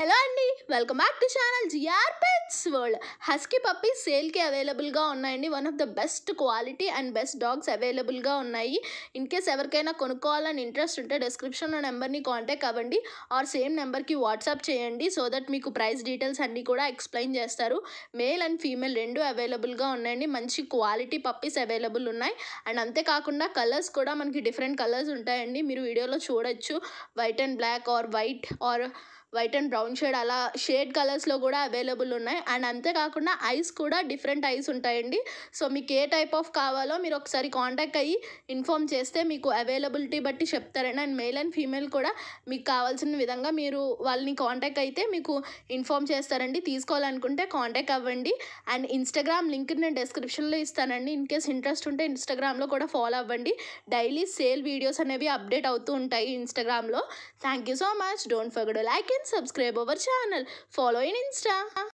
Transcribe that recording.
hello అండి welcome back to channel జిఆర్పే kids world husky puppy సేల్కి అవైలబుల్గా ఉన్నాయండి one of the best quality and best dogs అవైలబుల్గా ఉన్నాయి ఇన్ కేస్ ఎవరికైనా కొనుక్కోవాలని ఇంట్రెస్ట్ ఉంటే డిస్క్రిప్షన్లో నెంబర్ని కాంటాక్ట్ అవ్వండి ఆర్ సేమ్ నెంబర్కి వాట్సాప్ చేయండి సో దట్ మీకు ప్రైస్ డీటెయిల్స్ అన్నీ కూడా ఎక్స్ప్లెయిన్ చేస్తారు మేల్ అండ్ ఫీమేల్ రెండు అవైలబుల్గా ఉన్నాయండి మంచి క్వాలిటీ పప్పీస్ అవైలబుల్ ఉన్నాయి అండ్ అంతేకాకుండా కలర్స్ కూడా మనకి డిఫరెంట్ కలర్స్ ఉంటాయండి మీరు వీడియోలో చూడొచ్చు white and black or white or white and brown shade అలా షేడ్ కలర్స్లో కూడా అవైలబుల్ ఉన్నాయి ఉంటాయి అండ్ అంతేకాకుండా ఐస్ కూడా డిఫరెంట్ ఐస్ ఉంటాయండి సో మీకు ఏ టైప్ ఆఫ్ కావాలో మీరు ఒకసారి కాంటాక్ట్ అయ్యి ఇన్ఫామ్ చేస్తే మీకు అవైలబిలిటీ బట్టి చెప్తారండి అండ్ మేల్ అండ్ ఫీమేల్ కూడా మీకు కావాల్సిన విధంగా మీరు వాళ్ళని కాంటాక్ట్ అయితే మీకు ఇన్ఫామ్ చేస్తారండి తీసుకోవాలనుకుంటే కాంటాక్ట్ అవ్వండి అండ్ ఇన్స్టాగ్రామ్ లింక్ నేను డిస్క్రిప్షన్లో ఇస్తానండి ఇన్ కేస్ ఇంట్రెస్ట్ ఉంటే ఇన్స్టాగ్రామ్లో కూడా ఫాలో అవ్వండి డైలీ సేల్ వీడియోస్ అనేవి అప్డేట్ అవుతూ ఉంటాయి ఇన్స్టాగ్రామ్లో thank you so much don't forget like and subscribe our channel follow in Insta